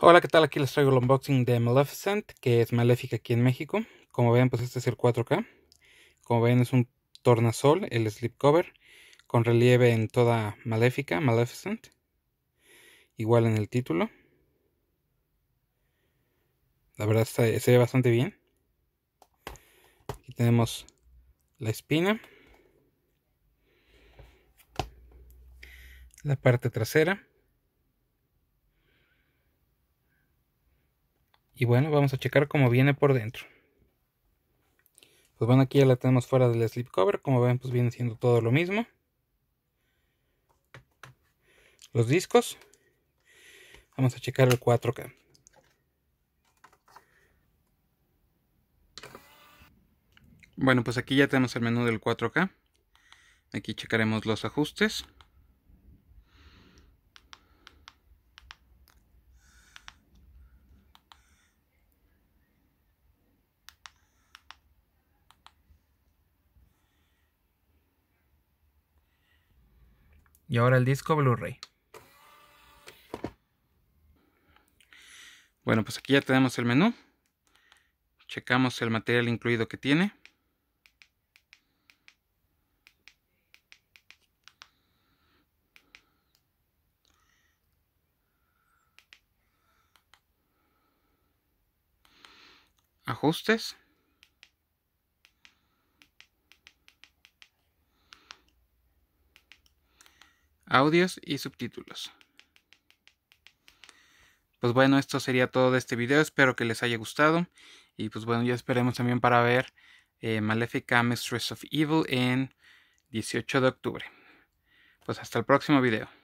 Hola, ¿qué tal? Aquí les traigo el unboxing de Maleficent, que es Maléfica aquí en México. Como ven, pues este es el 4K. Como ven, es un tornasol, el slipcover, con relieve en toda Maléfica, Maleficent. Igual en el título. La verdad se ve bastante bien. Aquí tenemos la espina. La parte trasera. Y bueno, vamos a checar cómo viene por dentro. Pues bueno, aquí ya la tenemos fuera del slip cover. Como ven, pues viene siendo todo lo mismo. Los discos. Vamos a checar el 4K. Bueno, pues aquí ya tenemos el menú del 4K. Aquí checaremos los ajustes. Y ahora el disco Blu-ray. Bueno, pues aquí ya tenemos el menú. Checamos el material incluido que tiene. Ajustes. audios y subtítulos. Pues bueno, esto sería todo de este video, espero que les haya gustado y pues bueno, ya esperemos también para ver eh, Mistress of Evil en 18 de octubre. Pues hasta el próximo video.